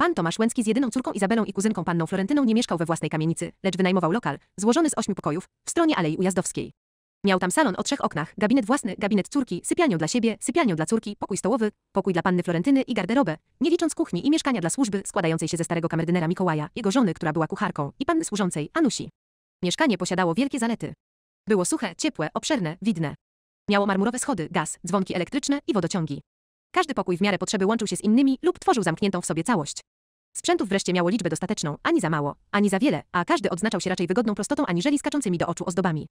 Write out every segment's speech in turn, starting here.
Pan Tomasz Łęcki z jedyną córką Izabelą i kuzynką panną Florentyną nie mieszkał we własnej kamienicy, lecz wynajmował lokal, złożony z ośmiu pokojów, w stronie Alei Ujazdowskiej. Miał tam salon o trzech oknach, gabinet własny, gabinet córki, sypialnię dla siebie, sypialnię dla córki, pokój stołowy, pokój dla panny Florentyny i garderobę, nie licząc kuchni i mieszkania dla służby składającej się ze starego kamerdynera Mikołaja, jego żony, która była kucharką, i panny służącej, Anusi. Mieszkanie posiadało wielkie zalety. Było suche, ciepłe, obszerne, widne. Miało marmurowe schody, gaz, dzwonki elektryczne i wodociągi. Każdy pokój w miarę potrzeby łączył się z innymi lub tworzył zamkniętą w sobie całość. Sprzętów wreszcie miało liczbę dostateczną, ani za mało, ani za wiele, a każdy odznaczał się raczej wygodną prostotą aniżeli skaczącymi do oczu ozdobami.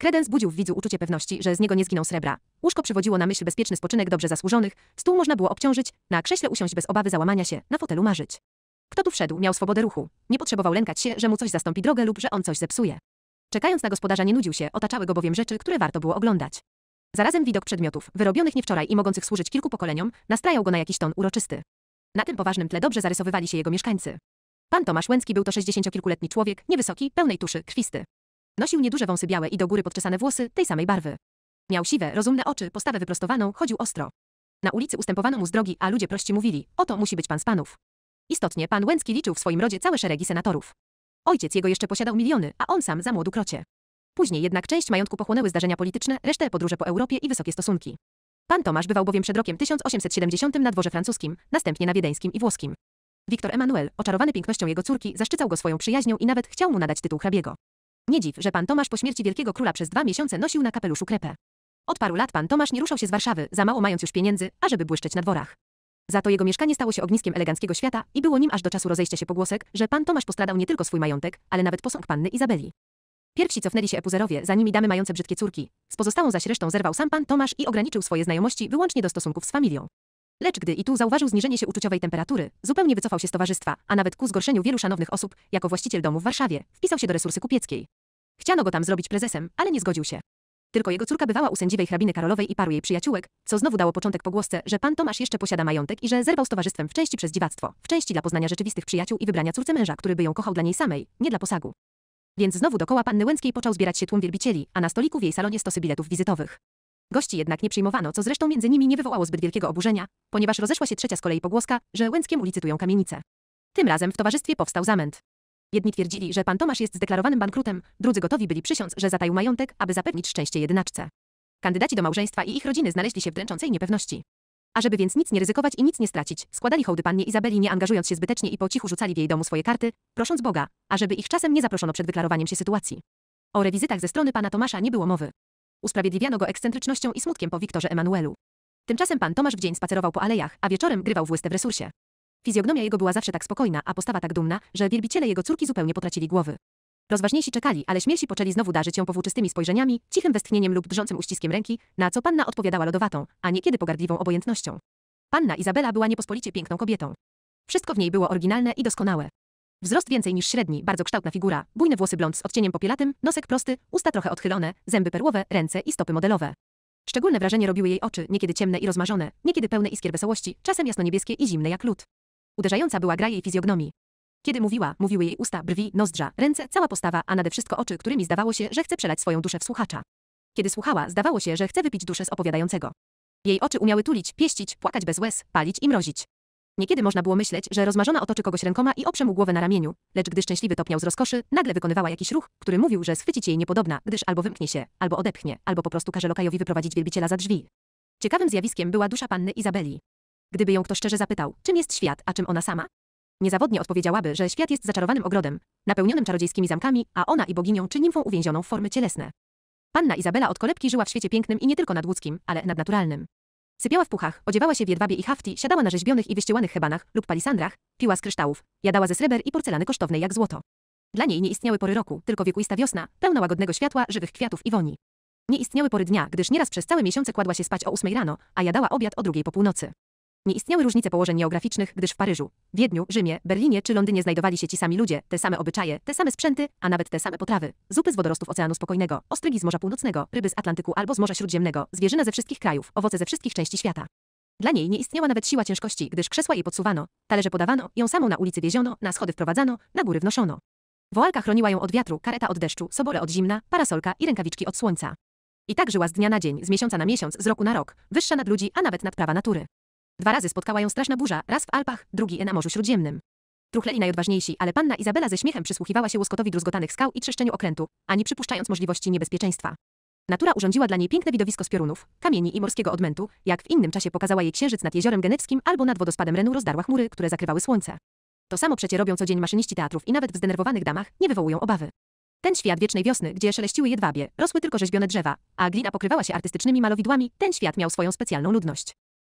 Kredens budził w widzu uczucie pewności, że z niego nie zginą srebra. Łóżko przywodziło na myśl bezpieczny spoczynek dobrze zasłużonych, stół można było obciążyć, na krześle usiąść bez obawy załamania się, na fotelu marzyć. Kto tu wszedł, miał swobodę ruchu. Nie potrzebował lękać się, że mu coś zastąpi drogę lub że on coś zepsuje. Czekając na gospodarza nie nudził się, otaczały go bowiem rzeczy, które warto było oglądać. Zarazem widok przedmiotów, wyrobionych nie wczoraj i mogących służyć kilku pokoleniom, nastrajał go na jakiś ton uroczysty. Na tym poważnym tle dobrze zarysowywali się jego mieszkańcy. Pan Tomasz Łęcki był to kilkuletni człowiek, niewysoki, pełnej tuszy, krwisty. Nosił nieduże wąsy białe i do góry podczesane włosy, tej samej barwy. Miał siwe, rozumne oczy, postawę wyprostowaną, chodził ostro. Na ulicy ustępowano mu z drogi, a ludzie prości mówili, oto musi być pan z panów. Istotnie pan Łęcki liczył w swoim rodzie całe szeregi senatorów. Ojciec jego jeszcze posiadał miliony, a on sam za młodu krocie. Później jednak część majątku pochłonęły zdarzenia polityczne, resztę podróże po Europie i wysokie stosunki. Pan Tomasz bywał bowiem przed rokiem 1870 na dworze francuskim, następnie na wiedeńskim i włoskim. Wiktor Emanuel, oczarowany pięknością jego córki, zaszczycał go swoją przyjaźnią i nawet chciał mu nadać tytuł hrabiego. Nie dziw, że pan Tomasz po śmierci wielkiego króla przez dwa miesiące nosił na kapeluszu krepę. Od paru lat pan Tomasz nie ruszał się z Warszawy, za mało mając już pieniędzy, ażeby błyszczeć na dworach. Za to jego mieszkanie stało się ogniskiem eleganckiego świata i było nim aż do czasu rozejścia się pogłosek, że pan Tomasz postradał nie tylko swój majątek, ale nawet posąg panny Izabeli. Pierwsi cofnęli się epuzerowie, za nimi damy mające brzydkie córki. Z pozostałą zaś resztą zerwał sam pan Tomasz i ograniczył swoje znajomości wyłącznie do stosunków z familią. Lecz gdy i tu zauważył zniżenie się uczuciowej temperatury, zupełnie wycofał się z towarzystwa, a nawet ku zgorszeniu wielu szanownych osób, jako właściciel domu w Warszawie, wpisał się do resursy kupieckiej. Chciano go tam zrobić prezesem, ale nie zgodził się. Tylko jego córka bywała u sędziwej hrabiny Karolowej i paru jej przyjaciółek, co znowu dało początek pogłosce, że pan Tomasz jeszcze posiada majątek i że zerwał z towarzystwem w części przez dziwactwo, w części dla poznania rzeczywistych przyjaciół i wybrania córce męża, który by ją kochał dla niej samej, nie dla posagu. Więc znowu dokoła panny Łęckiej począł zbierać się tłum wielbicieli, a na stoliku w jej salonie stosy biletów wizytowych. Gości jednak nie przyjmowano, co zresztą między nimi nie wywołało zbyt wielkiego oburzenia, ponieważ rozeszła się trzecia z kolei pogłoska, że Łęckiem ulicytują kamienicę. Tym razem w towarzystwie powstał zamęt. Jedni twierdzili, że pan Tomasz jest zdeklarowanym bankrutem, drudzy gotowi byli przysiąc, że zataił majątek, aby zapewnić szczęście jedynaczce. Kandydaci do małżeństwa i ich rodziny znaleźli się w dręczącej niepewności. Ażeby więc nic nie ryzykować i nic nie stracić, składali hołdy pannie Izabeli nie angażując się zbytecznie i po cichu rzucali w jej domu swoje karty, prosząc Boga, ażeby ich czasem nie zaproszono przed wyklarowaniem się sytuacji. O rewizytach ze strony pana Tomasza nie było mowy. Usprawiedliwiano go ekscentrycznością i smutkiem po Wiktorze Emanuelu. Tymczasem pan Tomasz w dzień spacerował po alejach, a wieczorem grywał w łystę w resursie. Fizjognomia jego była zawsze tak spokojna, a postawa tak dumna, że wielbiciele jego córki zupełnie potracili głowy. Rozważniejsi czekali, ale śmielsi poczęli znowu darzyć ją powłóczystymi spojrzeniami, cichym westchnieniem lub drżącym uściskiem ręki, na co panna odpowiadała lodowatą, a niekiedy pogardliwą obojętnością. Panna Izabela była niepospolicie piękną kobietą. Wszystko w niej było oryginalne i doskonałe. Wzrost więcej niż średni, bardzo kształtna figura, bujne włosy blond z odcieniem popielatym, nosek prosty, usta trochę odchylone, zęby perłowe, ręce i stopy modelowe. Szczególne wrażenie robiły jej oczy, niekiedy ciemne i rozmarzone, niekiedy pełne iskier wesołości, czasem jasno-niebieskie i zimne jak lód. Uderzająca była gra jej fizjognomii. Kiedy mówiła, mówiły jej usta, brwi, nozdrza, ręce, cała postawa, a nade wszystko oczy, którymi zdawało się, że chce przelać swoją duszę w słuchacza. Kiedy słuchała, zdawało się, że chce wypić duszę z opowiadającego. Jej oczy umiały tulić, pieścić, płakać bez łez, palić i mrozić. Niekiedy można było myśleć, że rozmarzona otoczy kogoś rękoma i oprze mu głowę na ramieniu, lecz gdy szczęśliwy topniał z rozkoszy, nagle wykonywała jakiś ruch, który mówił, że schwycić jej niepodobna, gdyż albo wymknie się, albo odepchnie, albo po prostu każe lokajowi wyprowadzić wielbiciela za drzwi. Ciekawym zjawiskiem była dusza panny Izabeli. Gdyby ją kto szczerze zapytał, czym jest świat, a czym ona sama, Niezawodnie odpowiedziałaby, że świat jest zaczarowanym ogrodem, napełnionym czarodziejskimi zamkami, a ona i boginią czy nimfą uwięzioną w formy cielesne. Panna Izabela od kolebki żyła w świecie pięknym i nie tylko nadłudzkim, ale nadnaturalnym. Sypiała w puchach, odziewała się w jedwabie i hafti, siadała na rzeźbionych i wyścielanych hebanach lub palisandrach, piła z kryształów, jadała ze sreber i porcelany kosztownej jak złoto. Dla niej nie istniały pory roku, tylko wiekuista wiosna, pełna łagodnego światła, żywych kwiatów i woni. Nie istniały pory dnia, gdyż nieraz przez całe miesiące kładła się spać o ósmej rano, a jadała obiad o drugiej po północy. Nie istniały różnice położeń geograficznych, gdyż w Paryżu, Wiedniu, Rzymie, Berlinie czy Londynie znajdowali się ci sami ludzie, te same obyczaje, te same sprzęty, a nawet te same potrawy. Zupy z wodorostów Oceanu Spokojnego, ostrygi z Morza Północnego, ryby z Atlantyku albo z Morza Śródziemnego, zwierzyna ze wszystkich krajów, owoce ze wszystkich części świata. Dla niej nie istniała nawet siła ciężkości, gdyż krzesła jej podsuwano, talerze podawano, ją samą na ulicy wieziono, na schody wprowadzano, na góry wnoszono. Woalka chroniła ją od wiatru, kareta od deszczu, sobole od zimna, parasolka i rękawiczki od słońca. I tak żyła z dnia na dzień, z miesiąca na miesiąc, z roku na rok, wyższa nad ludzi, a nawet nad prawa natury. Dwa razy spotkała ją straszna burza, raz w Alpach, drugi na Morzu Śródziemnym. Truchleli najodważniejsi, ale panna Izabela ze śmiechem przysłuchiwała się łoskotowi druzgotanych skał i trzeszczeniu okrętu, ani przypuszczając możliwości niebezpieczeństwa. Natura urządziła dla niej piękne widowisko z piorunów, kamieni i morskiego odmętu, jak w innym czasie pokazała jej księżyc nad jeziorem genewskim albo nad wodospadem Renu rozdarła chmury, które zakrywały słońce. To samo przecie robią co dzień maszyniści teatrów i nawet w zdenerwowanych damach nie wywołują obawy. Ten świat wiecznej wiosny, gdzie szeleściły jedwabie, rosły tylko rzeźbione drzewa, a glina pokrywała się artystycznymi malowidłami, ten świat miał swoją specjalną ludność.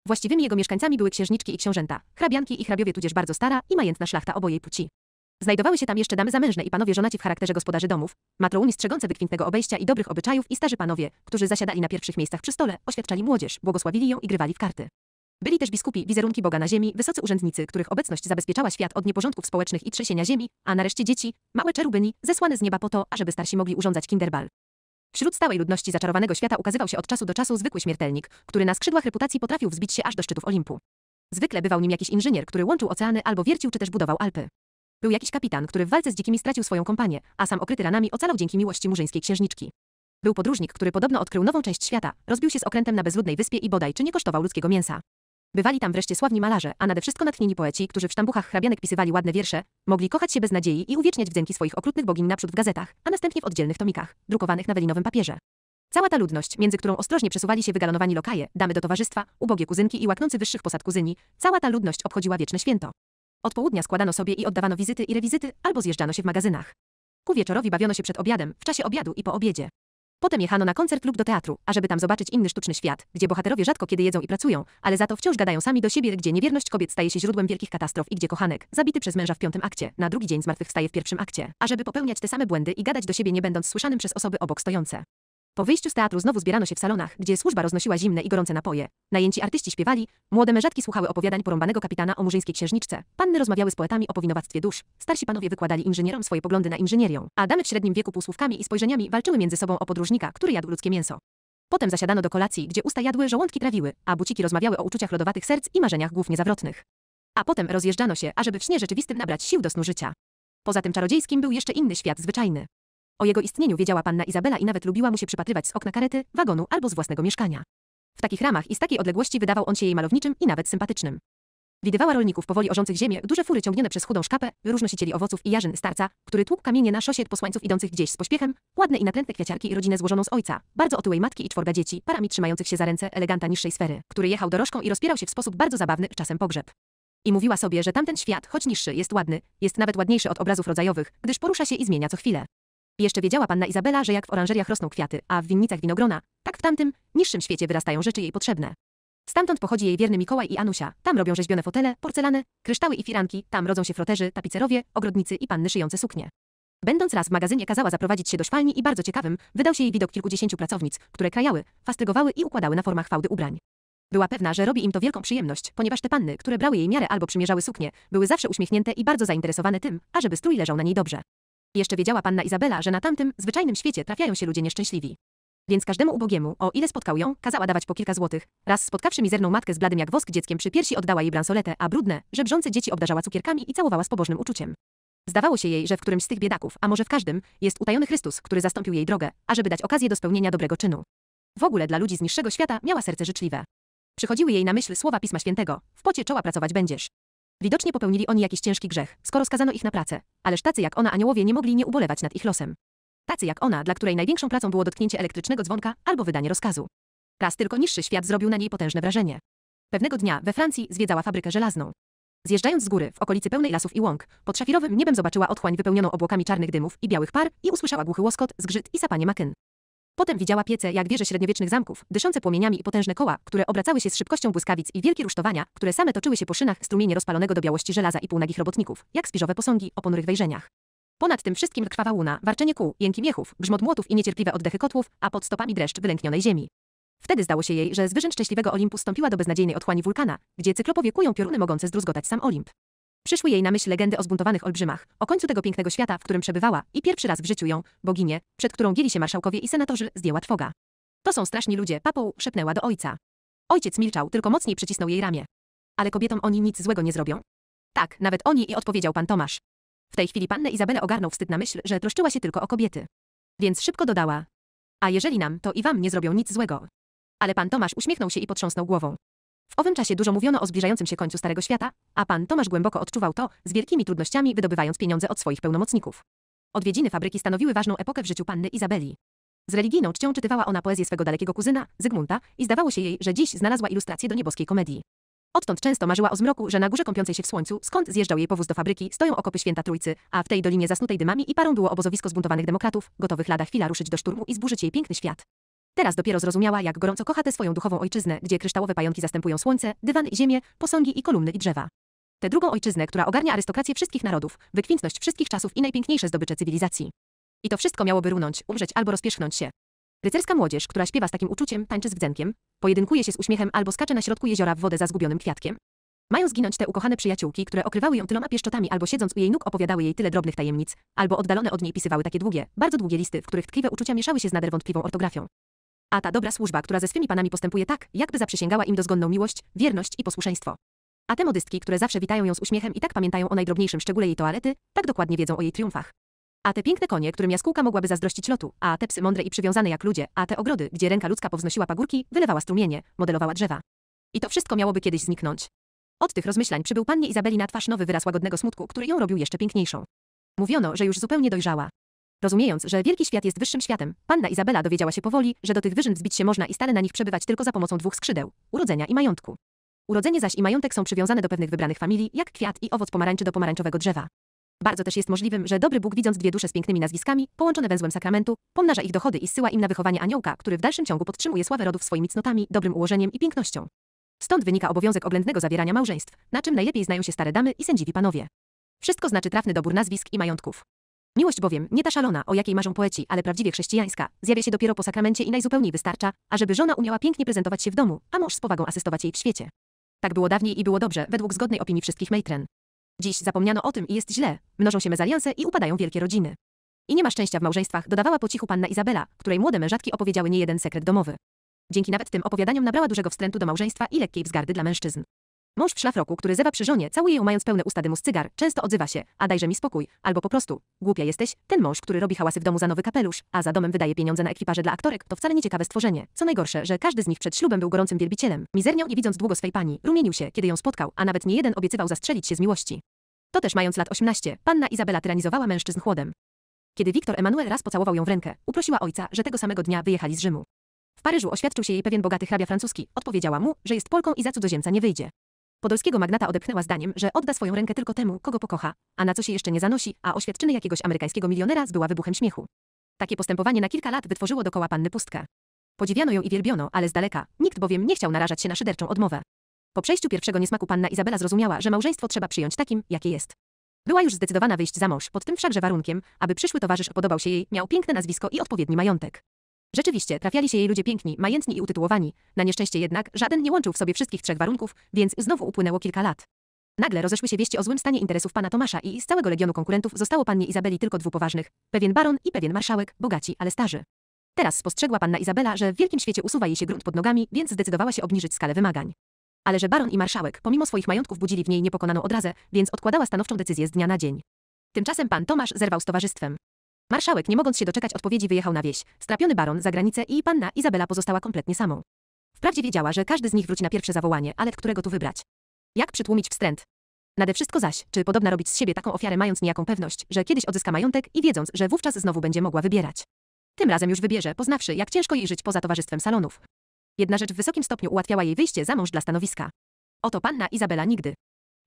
Właściwymi jego mieszkańcami były księżniczki i książęta, hrabianki i hrabiowie tudzież bardzo stara i majętna szlachta obojej płci. Znajdowały się tam jeszcze damy zamężne i panowie żonaci w charakterze gospodarzy domów, matrouni strzegące wykwintnego obejścia i dobrych obyczajów i starzy panowie, którzy zasiadali na pierwszych miejscach przy stole, oświadczali młodzież, błogosławili ją i grywali w karty. Byli też biskupi, wizerunki Boga na ziemi, wysocy urzędnicy, których obecność zabezpieczała świat od nieporządków społecznych i trzęsienia ziemi, a nareszcie dzieci, małe czerubyni, zesłane z nieba po to, ażeby starsi mogli urządzać kinderbal. Wśród stałej ludności zaczarowanego świata ukazywał się od czasu do czasu zwykły śmiertelnik, który na skrzydłach reputacji potrafił wzbić się aż do szczytów Olimpu. Zwykle bywał nim jakiś inżynier, który łączył oceany albo wiercił czy też budował Alpy. Był jakiś kapitan, który w walce z dzikimi stracił swoją kompanię, a sam okryty ranami ocalał dzięki miłości murzyńskiej księżniczki. Był podróżnik, który podobno odkrył nową część świata, rozbił się z okrętem na bezludnej wyspie i bodaj czy nie kosztował ludzkiego mięsa. Bywali tam wreszcie sławni malarze, a nade wszystko natchnieni poeci, którzy w sztambuchach hrabianek pisywali ładne wiersze, mogli kochać się bez nadziei i uwieczniać wdzięki swoich okrutnych bogiń naprzód w gazetach, a następnie w oddzielnych tomikach, drukowanych na welinowym papierze. Cała ta ludność, między którą ostrożnie przesuwali się wygalonowani lokaje, damy do towarzystwa, ubogie kuzynki i łaknący wyższych posad kuzyni, cała ta ludność obchodziła wieczne święto. Od południa składano sobie i oddawano wizyty i rewizyty, albo zjeżdżano się w magazynach. Ku wieczorowi bawiono się przed obiadem, w czasie obiadu i po obiedzie. Potem jechano na koncert lub do teatru, ażeby tam zobaczyć inny sztuczny świat, gdzie bohaterowie rzadko kiedy jedzą i pracują, ale za to wciąż gadają sami do siebie, gdzie niewierność kobiet staje się źródłem wielkich katastrof i gdzie kochanek, zabity przez męża w piątym akcie, na drugi dzień zmartwychwstaje w pierwszym akcie, ażeby popełniać te same błędy i gadać do siebie nie będąc słyszanym przez osoby obok stojące. Po wyjściu z teatru znowu zbierano się w salonach, gdzie służba roznosiła zimne i gorące napoje. Najęci artyści śpiewali, młode mężatki słuchały opowiadań porąbanego kapitana o murzyńskiej księżniczce, panny rozmawiały z poetami o powinowactwie dusz, starsi panowie wykładali inżynierom swoje poglądy na inżynierię, a damy w średnim wieku półsłówkami i spojrzeniami walczyły między sobą o podróżnika, który jadł ludzkie mięso. Potem zasiadano do kolacji, gdzie usta jadły, żołądki trawiły, a buciki rozmawiały o uczuciach lodowatych serc i marzeniach głów niezawrotnych. A potem rozjeżdżano się, ażeby w śnie rzeczywistym nabrać sił do snu życia. Poza tym czarodziejskim był jeszcze inny świat zwyczajny. O jego istnieniu wiedziała panna Izabela i nawet lubiła mu się przypatrywać z okna karety, wagonu albo z własnego mieszkania. W takich ramach i z takiej odległości wydawał on się jej malowniczym i nawet sympatycznym. Widywała rolników powoli orzących ziemię, duże fury ciągnione przez chudą szkapę, różnosicieli owoców i jarzyn starca, który tłukł kamienie na szosiet posłańców idących gdzieś z pośpiechem, ładne i natrętne kwiaciarki i rodzinę złożoną z ojca, bardzo otyłej matki i czworga dzieci, parami trzymających się za ręce eleganta niższej sfery, który jechał dorożką i rozpierał się w sposób bardzo zabawny, czasem pogrzeb. I mówiła sobie, że tamten świat, choć niższy, jest ładny, jest nawet ładniejszy od obrazów rodzajowych, gdyż porusza się i zmienia co chwilę. Jeszcze wiedziała panna Izabela, że jak w oranżeriach rosną kwiaty, a w winnicach winogrona, tak w tamtym, niższym świecie wyrastają rzeczy jej potrzebne. Stamtąd pochodzi jej wierny Mikołaj i Anusia. Tam robią rzeźbione fotele, porcelanę, kryształy i firanki, tam rodzą się froterzy, tapicerowie, ogrodnicy i panny szyjące suknie. Będąc raz w magazynie kazała zaprowadzić się do szwalni i bardzo ciekawym, wydał się jej widok kilkudziesięciu pracownic, które krajały, fastrygowały i układały na formach fałdy ubrań. Była pewna, że robi im to wielką przyjemność, ponieważ te panny, które brały jej miarę albo przymierzały suknie, były zawsze uśmiechnięte i bardzo zainteresowane tym, ażeby strój leżał na niej dobrze. Jeszcze wiedziała panna Izabela, że na tamtym, zwyczajnym świecie trafiają się ludzie nieszczęśliwi. Więc każdemu ubogiemu, o ile spotkał ją, kazała dawać po kilka złotych. Raz spotkawszy mizerną matkę z bladym jak wosk dzieckiem przy piersi oddała jej bransoletę, a brudne, żebrzące dzieci obdarzała cukierkami i całowała z pobożnym uczuciem. Zdawało się jej, że w którymś z tych biedaków, a może w każdym, jest utajony Chrystus, który zastąpił jej drogę, ażeby dać okazję do spełnienia dobrego czynu. W ogóle dla ludzi z niższego świata miała serce życzliwe. Przychodziły jej na myśl słowa Pisma Świętego, w pocie czoła pracować będziesz. Widocznie popełnili oni jakiś ciężki grzech, skoro skazano ich na pracę. Ależ tacy jak ona aniołowie nie mogli nie ubolewać nad ich losem. Tacy jak ona, dla której największą pracą było dotknięcie elektrycznego dzwonka albo wydanie rozkazu. Raz tylko niższy świat zrobił na niej potężne wrażenie. Pewnego dnia we Francji zwiedzała fabrykę żelazną. Zjeżdżając z góry, w okolicy pełnej lasów i łąk, pod szafirowym niebem zobaczyła otchłań wypełnioną obłokami czarnych dymów i białych par i usłyszała głuchy łoskot, zgrzyt i sapanie makyn. Potem widziała piece jak wieże średniowiecznych zamków, dyszące płomieniami i potężne koła, które obracały się z szybkością błyskawic i wielkie rusztowania, które same toczyły się po szynach strumienie rozpalonego do białości żelaza i półnagich robotników, jak spiżowe posągi o ponurych wejrzeniach. Ponad tym wszystkim krwawa łuna, warczenie kół, jęki miechów, grzmot młotów i niecierpliwe oddechy kotłów, a pod stopami dreszcz wylęknionej ziemi. Wtedy zdało się jej, że z wyżyn szczęśliwego Olimpu stąpiła do beznadziejnej otchłani wulkana, gdzie cyklopowie kują pioruny mogące zdruzgotać sam Olimp. Przyszły jej na myśl legendy o zbuntowanych olbrzymach, o końcu tego pięknego świata, w którym przebywała i pierwszy raz w życiu ją, boginię, przed którą gieli się marszałkowie i senatorzy, zdjęła trwoga. To są straszni ludzie, papu, szepnęła do ojca. Ojciec milczał, tylko mocniej przycisnął jej ramię. Ale kobietom oni nic złego nie zrobią. Tak, nawet oni i odpowiedział pan Tomasz. W tej chwili pannę Izabelę ogarnął wstyd na myśl, że troszczyła się tylko o kobiety. Więc szybko dodała. A jeżeli nam, to i wam nie zrobią nic złego. Ale pan Tomasz uśmiechnął się i potrząsnął głową. W owym czasie dużo mówiono o zbliżającym się końcu Starego Świata, a pan Tomasz głęboko odczuwał to, z wielkimi trudnościami wydobywając pieniądze od swoich pełnomocników. Odwiedziny fabryki stanowiły ważną epokę w życiu panny Izabeli. Z religijną czcią czytywała ona poezję swego dalekiego kuzyna, Zygmunta, i zdawało się jej, że dziś znalazła ilustrację do nieboskiej komedii. Odtąd często marzyła o zmroku, że na górze kąpiącej się w słońcu, skąd zjeżdżał jej powóz do fabryki, stoją okopy Święta Trójcy, a w tej dolinie zasnutej dymami i parą było obozowisko zbuntowanych demokratów, gotowych lada chwila ruszyć do szturmu i zburzyć jej piękny świat. Teraz dopiero zrozumiała, jak gorąco kocha tę swoją duchową ojczyznę, gdzie kryształowe pająki zastępują słońce, dywan, ziemię, posągi i kolumny i drzewa. Tę drugą ojczyznę, która ogarnia arystokrację wszystkich narodów, wykwintność wszystkich czasów i najpiękniejsze zdobycze cywilizacji. I to wszystko miałoby runąć, umrzeć albo rozpierzchnąć się. Rycerska młodzież, która śpiewa z takim uczuciem, tańczy z wdzenkiem, pojedynkuje się z uśmiechem albo skacze na środku jeziora w wodę za zgubionym kwiatkiem. Mają zginąć te ukochane przyjaciółki, które okrywały ją tyloma pieszczotami albo siedząc u jej nóg opowiadały jej tyle drobnych tajemnic, albo oddalone od niej pisywały takie długie, bardzo długie listy, w których tkliwe uczucia mieszały się z nader wątpliwą ortografią. A ta dobra służba, która ze swymi panami postępuje tak, jakby zaprzysięgała im dozgonną miłość, wierność i posłuszeństwo. A te modystki, które zawsze witają ją z uśmiechem i tak pamiętają o najdrobniejszym szczególe jej toalety, tak dokładnie wiedzą o jej triumfach. A te piękne konie, którym jaskółka mogłaby zazdrościć lotu, a te psy mądre i przywiązane jak ludzie, a te ogrody, gdzie ręka ludzka powznosiła pagórki, wylewała strumienie, modelowała drzewa. I to wszystko miałoby kiedyś zniknąć. Od tych rozmyślań przybył pannie Izabeli na twarz nowy wyraz łagodnego smutku, który ją robił jeszcze piękniejszą. Mówiono, że już zupełnie dojrzała. Rozumiejąc, że wielki świat jest wyższym światem, panna Izabela dowiedziała się powoli, że do tych wyżyn wzbić się można i stale na nich przebywać tylko za pomocą dwóch skrzydeł, urodzenia i majątku. Urodzenie zaś i majątek są przywiązane do pewnych wybranych familii, jak kwiat i owoc pomarańczy do pomarańczowego drzewa. Bardzo też jest możliwym, że dobry Bóg widząc dwie dusze z pięknymi nazwiskami, połączone węzłem sakramentu, pomnaża ich dochody i syła im na wychowanie aniołka, który w dalszym ciągu podtrzymuje sławę rodów swoimi cnotami, dobrym ułożeniem i pięknością. Stąd wynika obowiązek oględnego zawierania małżeństw, na czym najlepiej znają się stare damy i sędziwi panowie. Wszystko znaczy trafny dobór nazwisk i majątków. Miłość bowiem, nie ta szalona, o jakiej marzą poeci, ale prawdziwie chrześcijańska, zjawia się dopiero po sakramencie i najzupełniej wystarcza, ażeby żona umiała pięknie prezentować się w domu, a mąż z powagą asystować jej w świecie. Tak było dawniej i było dobrze, według zgodnej opinii wszystkich matron. Dziś zapomniano o tym i jest źle, mnożą się mezalianse i upadają wielkie rodziny. I nie ma szczęścia w małżeństwach, dodawała po cichu panna Izabela, której młode mężatki opowiedziały niejeden sekret domowy. Dzięki nawet tym opowiadaniom nabrała dużego wstrętu do małżeństwa i lekkiej wzgardy dla mężczyzn. Mąż w szlafroku, który zewa przy żonie, całuje ją mając pełne usta dymu z cygar, często odzywa się, a dajże mi spokój, albo po prostu, głupia jesteś, ten mąż, który robi hałasy w domu za nowy kapelusz, a za domem wydaje pieniądze na ekwipaże dla aktorek, to wcale nie ciekawe stworzenie. Co najgorsze, że każdy z nich przed ślubem był gorącym wielbicielem, Mizernią i widząc długo swej pani, rumienił się, kiedy ją spotkał, a nawet nie jeden obiecywał zastrzelić się z miłości. To też mając lat 18, panna Izabela tyranizowała mężczyzn chłodem. Kiedy Wiktor Emanuel raz pocałował ją w rękę, uprosiła ojca, że tego samego dnia wyjechali z Rzymu. W Paryżu oświadczył się jej pewien bogaty hrabia francuski. Odpowiedziała mu, że jest Polką i za cudzoziemca nie wyjdzie. Podolskiego magnata odepchnęła zdaniem, że odda swoją rękę tylko temu, kogo pokocha, a na co się jeszcze nie zanosi, a oświadczyny jakiegoś amerykańskiego milionera zbyła wybuchem śmiechu. Takie postępowanie na kilka lat wytworzyło dokoła panny pustkę. Podziwiano ją i wielbiono, ale z daleka, nikt bowiem nie chciał narażać się na szyderczą odmowę. Po przejściu pierwszego niesmaku panna Izabela zrozumiała, że małżeństwo trzeba przyjąć takim, jakie jest. Była już zdecydowana wyjść za mąż, pod tym wszakże warunkiem, aby przyszły towarzysz podobał się jej, miał piękne nazwisko i odpowiedni majątek. Rzeczywiście, trafiali się jej ludzie piękni, majętni i utytułowani. Na nieszczęście jednak, żaden nie łączył w sobie wszystkich trzech warunków, więc znowu upłynęło kilka lat. Nagle rozeszły się wieści o złym stanie interesów pana Tomasza i z całego legionu konkurentów zostało pannie Izabeli tylko dwóch poważnych, pewien baron i pewien marszałek, bogaci, ale starzy. Teraz spostrzegła panna Izabela, że w wielkim świecie usuwa jej się grunt pod nogami, więc zdecydowała się obniżyć skalę wymagań. Ale że baron i marszałek, pomimo swoich majątków, budzili w niej niepokonaną odrazę, więc odkładała stanowczą decyzję z dnia na dzień. Tymczasem pan Tomasz zerwał z towarzystwem. Marszałek, nie mogąc się doczekać odpowiedzi, wyjechał na wieś. Strapiony baron za granicę i panna Izabela pozostała kompletnie samą. Wprawdzie wiedziała, że każdy z nich wróci na pierwsze zawołanie, ale którego tu wybrać? Jak przytłumić wstręt? Nade wszystko zaś, czy podobna robić z siebie taką ofiarę, mając niejaką pewność, że kiedyś odzyska majątek i wiedząc, że wówczas znowu będzie mogła wybierać. Tym razem już wybierze, poznawszy, jak ciężko jej żyć poza towarzystwem salonów. Jedna rzecz w wysokim stopniu ułatwiała jej wyjście za mąż dla stanowiska. Oto panna Izabela nigdy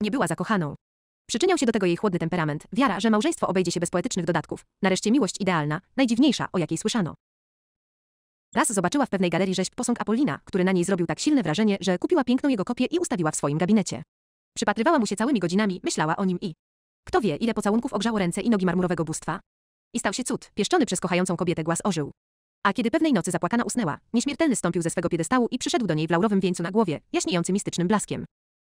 nie była zakochaną. Przyczyniał się do tego jej chłodny temperament, wiara, że małżeństwo obejdzie się bez poetycznych dodatków, nareszcie miłość idealna, najdziwniejsza, o jakiej słyszano. Raz zobaczyła w pewnej galerii rzeźb posąg Apolina, który na niej zrobił tak silne wrażenie, że kupiła piękną jego kopię i ustawiła w swoim gabinecie. Przypatrywała mu się całymi godzinami, myślała o nim i... Kto wie, ile pocałunków ogrzało ręce i nogi marmurowego bóstwa? I stał się cud, pieszczony przez kochającą kobietę głaz ożył. A kiedy pewnej nocy zapłakana usnęła, nieśmiertelny stąpił ze swego piedestału i przyszedł do niej w laurowym wieńcu na głowie, jaśniejący mistycznym blaskiem.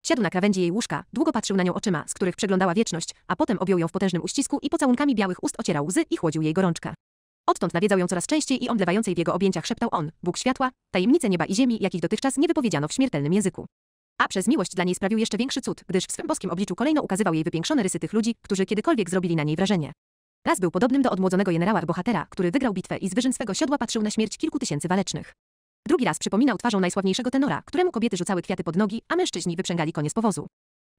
Siadł na krawędzi jej łóżka, długo patrzył na nią oczyma, z których przeglądała wieczność, a potem objął ją w potężnym uścisku i pocałunkami białych ust ocierał łzy i chłodził jej gorączkę. Odtąd nawiedzał ją coraz częściej i omdlewającej w jego objęciach szeptał on, Bóg światła, tajemnice nieba i ziemi, jakich dotychczas nie wypowiedziano w śmiertelnym języku. A przez miłość dla niej sprawił jeszcze większy cud, gdyż w swym boskim obliczu kolejno ukazywał jej wypiększone rysy tych ludzi, którzy kiedykolwiek zrobili na niej wrażenie. Raz był podobnym do odmłodzonego generała bohatera, który wygrał bitwę i z wyżyn swego siodła patrzył na śmierć kilku tysięcy walecznych. Drugi raz przypominał twarzą najsławniejszego tenora, któremu kobiety rzucały kwiaty pod nogi, a mężczyźni wyprzęgali konie z powozu.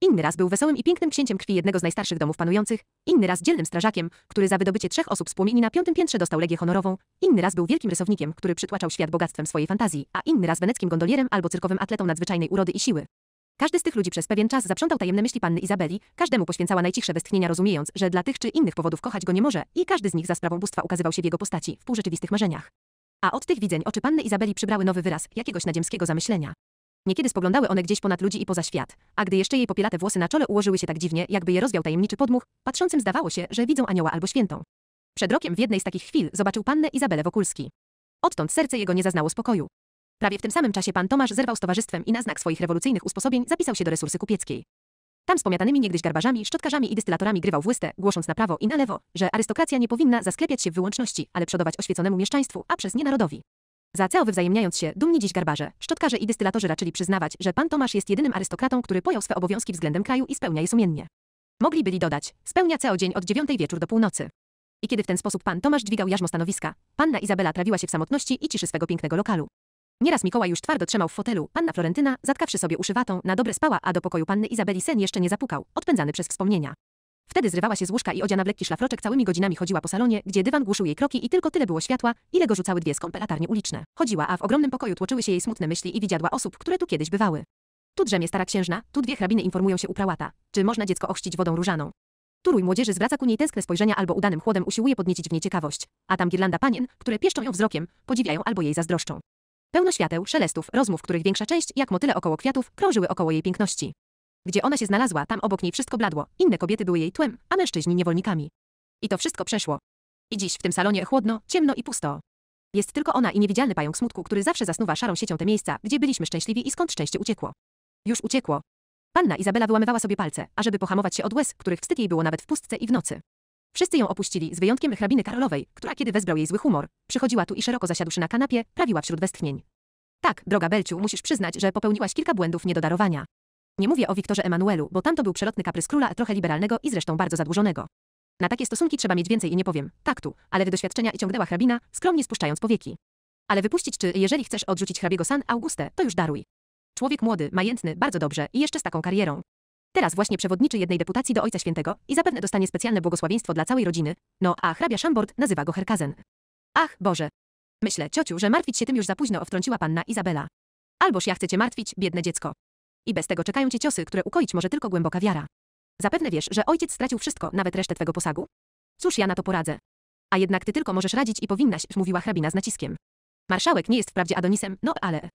Inny raz był wesołym i pięknym księciem krwi jednego z najstarszych domów panujących, inny raz dzielnym strażakiem, który za wydobycie trzech osób z płomieni na piątym piętrze dostał legię honorową, inny raz był wielkim rysownikiem, który przytłaczał świat bogactwem swojej fantazji, a inny raz weneckim gondolierem albo cyrkowym atletą nadzwyczajnej urody i siły. Każdy z tych ludzi przez pewien czas zaprzątał tajemne myśli panny Izabeli, każdemu poświęcała najcichsze westchnienia rozumiejąc, że dla tych czy innych powodów kochać go nie może i każdy z nich za sprawą bóstwa ukazywał się w jego postaci, w półrzeczywistych marzeniach. A od tych widzeń oczy panny Izabeli przybrały nowy wyraz, jakiegoś nadziemskiego zamyślenia. Niekiedy spoglądały one gdzieś ponad ludzi i poza świat, a gdy jeszcze jej popielate włosy na czole ułożyły się tak dziwnie, jakby je rozwiał tajemniczy podmuch, patrzącym zdawało się, że widzą anioła albo świętą. Przed rokiem w jednej z takich chwil zobaczył pannę Izabelę Wokulski. Odtąd serce jego nie zaznało spokoju. Prawie w tym samym czasie pan Tomasz zerwał z towarzystwem i na znak swoich rewolucyjnych usposobień zapisał się do resursy kupieckiej. Tam z pomiatanymi niegdyś garbarzami, szczotkarzami i dystylatorami grywał w łystę, głosząc na prawo i na lewo, że arystokracja nie powinna zasklepiać się w wyłączności, ale przodować oświeconemu mieszczaństwu, a przez nie narodowi. Za CEO wywzajemniając się, dumni dziś garbarze, szczotkarze i dystylatorzy raczyli przyznawać, że pan Tomasz jest jedynym arystokratą, który pojął swe obowiązki względem kraju i spełnia je sumiennie. Mogli byli dodać, spełnia CEO dzień od dziewiątej wieczór do północy. I kiedy w ten sposób pan Tomasz dźwigał jarzmo stanowiska, panna Izabela trawiła się w samotności i ciszy swego pięknego lokalu. Nieraz Mikołaj już twardo trzymał w fotelu, panna Florentyna, zatkawszy sobie uszywatą, na dobre spała, a do pokoju panny Izabeli sen jeszcze nie zapukał, odpędzany przez wspomnienia. Wtedy zrywała się z łóżka i odziana w lekki szlafroczek całymi godzinami chodziła po salonie, gdzie dywan głuszył jej kroki i tylko tyle było światła, ile go rzucały dwie skąpe latarnie uliczne. Chodziła, a w ogromnym pokoju tłoczyły się jej smutne myśli i widziadła osób, które tu kiedyś bywały. Tu drzemie stara księżna, tu dwie hrabiny informują się u prałata, czy można dziecko ochrzcić wodą różaną. Turój młodzieży zwraca ku niej tęskne spojrzenia albo udanym chłodem usiłuje podniecić w niej ciekawość, a tam girlanda panien, które pieszczą ją wzrokiem, podziwiają albo jej zazdroszczą. Pełno świateł, szelestów, rozmów, których większa część, jak motyle około kwiatów, krążyły około jej piękności. Gdzie ona się znalazła, tam obok niej wszystko bladło, inne kobiety były jej tłem, a mężczyźni niewolnikami. I to wszystko przeszło. I dziś w tym salonie chłodno, ciemno i pusto. Jest tylko ona i niewidzialny pająk smutku, który zawsze zasnuwa szarą siecią te miejsca, gdzie byliśmy szczęśliwi i skąd szczęście uciekło. Już uciekło. Panna Izabela wyłamywała sobie palce, ażeby pohamować się od łez, których wstyd jej było nawet w pustce i w nocy. Wszyscy ją opuścili, z wyjątkiem hrabiny Karolowej, która kiedy wezbrał jej zły humor, przychodziła tu i szeroko zasiadłszy na kanapie, prawiła wśród westchnień. Tak, droga Belciu, musisz przyznać, że popełniłaś kilka błędów niedodarowania. Nie mówię o Wiktorze Emanuelu, bo tamto był przelotny kaprys króla, trochę liberalnego i zresztą bardzo zadłużonego. Na takie stosunki trzeba mieć więcej i nie powiem, Tak tu, ale wy doświadczenia i ciągnęła hrabina, skromnie spuszczając powieki. Ale wypuścić czy, jeżeli chcesz odrzucić hrabiego San Augustę, to już daruj. Człowiek młody, majętny, bardzo dobrze i jeszcze z taką karierą. Teraz właśnie przewodniczy jednej deputacji do Ojca Świętego i zapewne dostanie specjalne błogosławieństwo dla całej rodziny. No, a hrabia Szambord nazywa go Herkazen. Ach, Boże. Myślę, ciociu, że martwić się tym już za późno, wtrąciła panna Izabela. Alboż ja chcę cię martwić, biedne dziecko. I bez tego czekają cię ciosy, które ukoić może tylko głęboka wiara. Zapewne wiesz, że ojciec stracił wszystko, nawet resztę twego posagu? Cóż ja na to poradzę? A jednak ty tylko możesz radzić i powinnaś, mówiła hrabina z naciskiem. Marszałek nie jest wprawdzie Adonisem, no ale...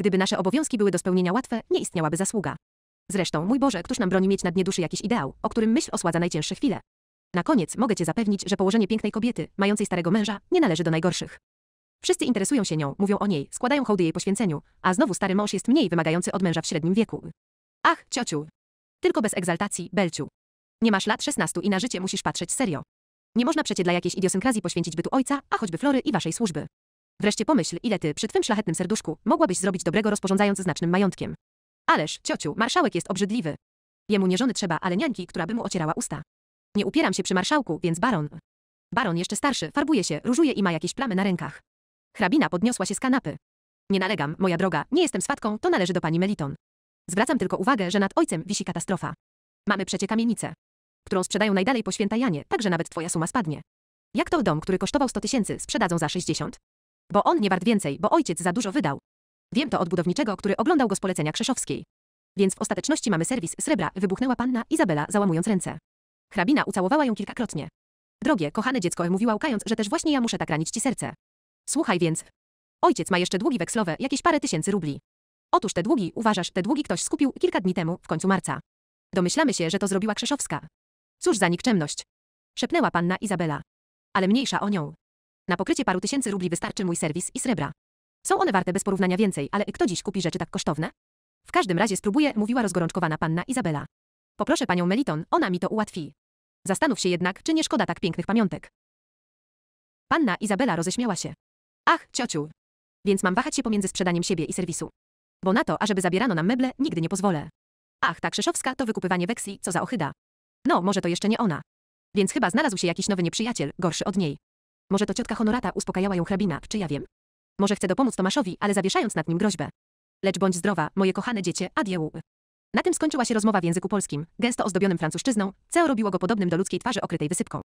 Gdyby nasze obowiązki były do spełnienia łatwe, nie istniałaby zasługa. Zresztą, mój Boże, któż nam broni mieć na dnie duszy jakiś ideał, o którym myśl osładza najcięższe chwile. Na koniec mogę Cię zapewnić, że położenie pięknej kobiety, mającej starego męża, nie należy do najgorszych. Wszyscy interesują się nią, mówią o niej, składają hołdy jej poświęceniu, a znowu stary mąż jest mniej wymagający od męża w średnim wieku. Ach, ciociu. Tylko bez egzaltacji, Belciu. Nie masz lat 16 i na życie musisz patrzeć serio. Nie można przecie dla jakiejś idiosynkrazji poświęcić bytu ojca, a choćby Flory i waszej służby. Wreszcie pomyśl, ile ty, przy twym szlachetnym serduszku, mogłabyś zrobić dobrego rozporządzając znacznym majątkiem. Ależ, ciociu, marszałek jest obrzydliwy. Jemu nie żony trzeba, ale niańki, która by mu ocierała usta. Nie upieram się przy marszałku, więc baron. Baron jeszcze starszy, farbuje się, różuje i ma jakieś plamy na rękach. Hrabina podniosła się z kanapy. Nie nalegam, moja droga, nie jestem swatką, to należy do pani Meliton. Zwracam tylko uwagę, że nad ojcem wisi katastrofa. Mamy przecie kamienicę, którą sprzedają najdalej po święta Janie, także nawet twoja suma spadnie. Jak to dom, który kosztował 100 tysięcy, sprzedadzą za 60? Bo on nie wart więcej, bo ojciec za dużo wydał. Wiem to od budowniczego, który oglądał go z polecenia Krzeszowskiej. Więc w ostateczności mamy serwis srebra, wybuchnęła panna Izabela, załamując ręce. Hrabina ucałowała ją kilkakrotnie. Drogie, kochane dziecko, mówiła łkając, że też właśnie ja muszę tak ranić ci serce. Słuchaj więc. Ojciec ma jeszcze długi wekslowe, jakieś parę tysięcy rubli. Otóż te długi, uważasz, te długi ktoś skupił kilka dni temu, w końcu marca. Domyślamy się, że to zrobiła Krzeszowska. Cóż za nikczemność. Szepnęła panna Izabela. Ale mniejsza o nią. Na pokrycie paru tysięcy rubli wystarczy mój serwis i srebra. Są one warte bez porównania więcej, ale kto dziś kupi rzeczy tak kosztowne? W każdym razie spróbuję, mówiła rozgorączkowana panna Izabela. Poproszę panią Meliton, ona mi to ułatwi. Zastanów się jednak, czy nie szkoda tak pięknych pamiątek. Panna Izabela roześmiała się. Ach, ciociu. Więc mam wahać się pomiędzy sprzedaniem siebie i serwisu. Bo na to, ażeby zabierano nam meble, nigdy nie pozwolę. Ach, ta Krzeszowska to wykupywanie weksli, co za ochyda. No, może to jeszcze nie ona. Więc chyba znalazł się jakiś nowy nieprzyjaciel, gorszy od niej. Może to ciotka Honorata uspokajała ją hrabina, czy ja wiem. Może chcę dopomóc Tomaszowi, ale zawieszając nad nim groźbę. Lecz bądź zdrowa, moje kochane dziecię, adieu. Na tym skończyła się rozmowa w języku polskim, gęsto ozdobionym francuszczyzną, co robiło go podobnym do ludzkiej twarzy okrytej wysypką.